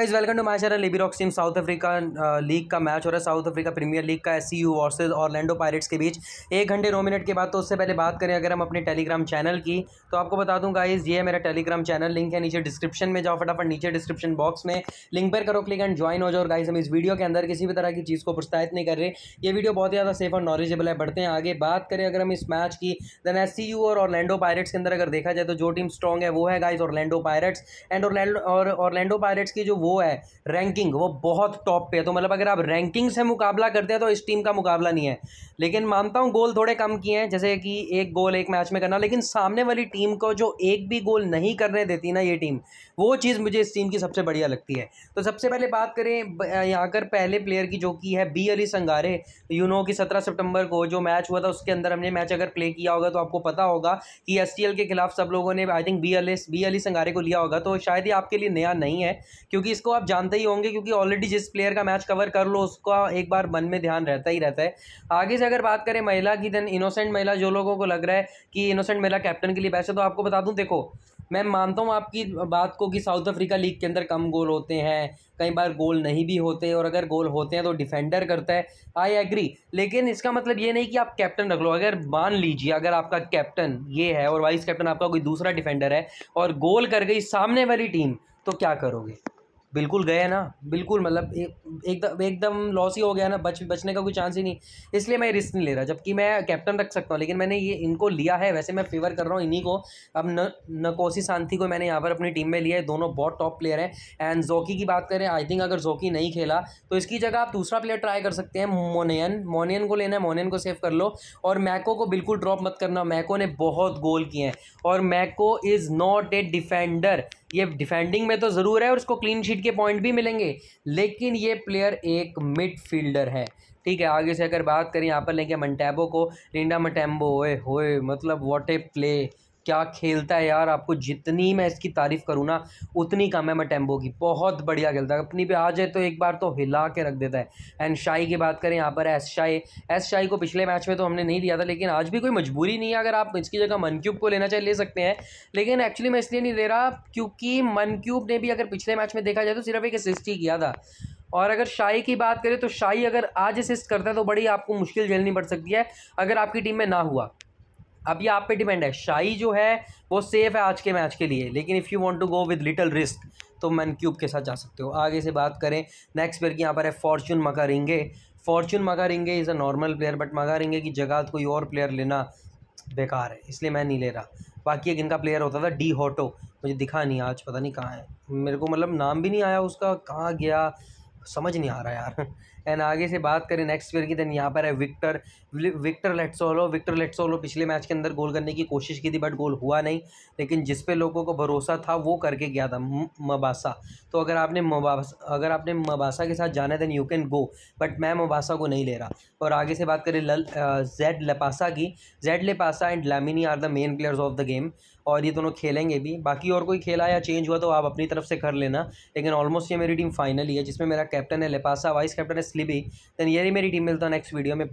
guys welcome to my channel Libby Rocks team South Africa league का match हो रहा है साउथ अफ्रीका प्रीमियर लीग का S C U versus Lando Pirates के बीच एक घंटे नौ मिनट के बाद तो उससे पहले बात करें अगर हम अपने टेलीग्राम चैनल की तो आपको बता दूं गाइज ये है मेरा टेलीग्राम चैनल लिंक है नीचे डिस्क्रिप्शन में जाओ फटाफट नीचे डिस्क्रिप्शन बॉक्स में लिंक पर करो क्लिक एंड ज्वाइन हो जाओ और गाइज हम इस वीडियो के अंदर किसी भी तरह की चीज़ को प्रोत्साहित नहीं कर रहे ये वीडियो बहुत ज़्यादा सेफ और नॉलेजेबल है बढ़ते हैं आगे बात करें अगर हम इस मैच की देन एस सी यू और लैंडो पायरेट्स के अंदर अगर देखा जाए तो जो टीम स्ट्रॉग है वो है गाइज लैंडो पायरेट्स एंड और ऑर्लैंडो पायरेट्स की जो वो है रैंकिंग वो बहुत टॉप पे है तो मतलब अगर आप रैंकिंग से मुकाबला करते हैं तो इस टीम का मुकाबला नहीं है लेकिन मानता हूँ गोल थोड़े कम किए हैं जैसे कि एक गोल एक मैच में करना लेकिन सामने वाली टीम को जो एक भी गोल नहीं करने देती ना ये टीम वो चीज़ मुझे इस टीम की सबसे बढ़िया लगती है तो सबसे पहले बात करें यहाँ कर पहले प्लेयर की जो की है बी अली संगारे यूनो की सत्रह सितंबर को जो मैच हुआ था उसके अंदर हमने मैच अगर प्ले किया होगा तो आपको पता होगा कि एस के खिलाफ सब लोगों ने I think B Ali B Ali Sangare को लिया होगा तो शायद ही आपके लिए नया नहीं है क्योंकि इसको आप जानते ही होंगे क्योंकि ऑलरेडी जिस प्लेयर का मैच कवर कर लो उसका एक बार मन में ध्यान रहता ही रहता है आगे से अगर बात करें महिला की देन इनोसेंट महिला जो लोगों को लग रहा है कि इनोसेंट महिला कैप्टन के लिए बैसे तो आपको बता दूँ देखो मैं मानता हूँ आपकी बात को कि साउथ अफ्रीका लीग के अंदर कम गोल होते हैं कई बार गोल नहीं भी होते और अगर गोल होते हैं तो डिफेंडर करता है आई एग्री लेकिन इसका मतलब ये नहीं कि आप कैप्टन रख लो अगर मान लीजिए अगर आपका कैप्टन ये है और वाइस कैप्टन आपका कोई दूसरा डिफेंडर है और गोल कर गई सामने वाली टीम तो क्या करोगे बिल्कुल गए ना बिल्कुल मतलब एकदम एकदम लॉस ही हो गया ना बच बचने का कोई चांस ही नहीं इसलिए मैं रिस्क नहीं ले रहा जबकि मैं कैप्टन रख सकता हूँ लेकिन मैंने ये इनको लिया है वैसे मैं फेवर कर रहा हूँ इन्हीं को अब न नकोसी शांति को मैंने यहाँ पर अपनी टीम में लिया है दोनों बहुत टॉप प्लेयर हैं एंड जोकी की बात करें आई थिंक अगर जोकी नहीं खेला तो इसकी जगह आप दूसरा प्लेयर ट्राई कर सकते हैं मोनियन मोनियन को लेना है मोनियन को सेव कर लो और मैको को बिल्कुल ड्रॉप मत करना मैको ने बहुत गोल किए हैं और Mako is not a defender ये डिफेंडिंग में तो ज़रूर है और उसको क्लीन शीट के पॉइंट भी मिलेंगे लेकिन ये प्लेयर एक मिडफील्डर है ठीक है आगे से अगर बात करें यहाँ पर लेंगे मंटैबो को रिंडा मटैम्बो ओए होए मतलब वॉट ए प्ले क्या खेलता है यार आपको जितनी मैं इसकी तारीफ़ करूँ ना उतनी कम है मटेम्बो की बहुत बढ़िया खेलता है अपनी पे आ जाए तो एक बार तो हिला के रख देता है एंड शाही की बात करें यहाँ पर एस शाही एस शाही को पिछले मैच में तो हमने नहीं दिया था लेकिन आज भी कोई मजबूरी नहीं है अगर आप इसकी जगह मनक्यूब को लेना चाहे ले सकते हैं लेकिन एक्चुअली मैं इसलिए नहीं दे रहा क्योंकि मनक्यूब ने भी अगर पिछले मैच में देखा जाए तो सिर्फ एक असिस्ट ही किया था और अगर शाही की बात करें तो शाही अगर आज असिस्ट करता है तो बड़ी आपको मुश्किल झेलनी पड़ सकती है अगर आपकी टीम में ना हुआ अब ये आप पे डिपेंड है शाही जो है वो सेफ़ है आज के मैच के लिए लेकिन if you want to go with little risk तो मैन क्यूब के साथ जा सकते हो आगे से बात करें नेक्स्ट प्लेयर की यहाँ पर है फॉर्चून मगारेंगे रिंगे Fortune Makaringe is a normal player but Makaringe की जगह कोई और प्लेयर लेना बेकार है इसलिए मैं नहीं ले रहा बाकी एक इनका प्लेयर होता था डी होटो मुझे दिखा नहीं आज पता नहीं कहाँ है मेरे को मतलब नाम भी नहीं आया उसका कहाँ गया समझ नहीं आ रहा यार एंड आगे से बात करें नेक्स्ट प्लेयर की देन यहाँ पर है Victor Victor Letsoalo Victor Letsoalo पिछले मैच के अंदर गोल करने की कोशिश की थी बट गोल हुआ नहीं लेकिन जिस पे लोगों को भरोसा था वो करके गया था मबासा तो अगर आपने मबासा अगर आपने मबासा के साथ जाना है then you can go but मैं मबासा को नहीं ले रहा और आगे से बात करें लल जेड लपासा की Z Lepasa and Lamini are the main players of the game और ये दोनों खेलेंगे भी बाकी और कोई खेला या चेंज हुआ तो आप अपनी तरफ से कर लेना लेकिन ऑलमोस्ट ये मेरी टीम फाइनल ही है जिसमें मेरा कैप्टन है लिपासा वाइस कैप्टन है स्लिबी देन यही मेरी टीम मिलता है नेक्स्ट वीडियो में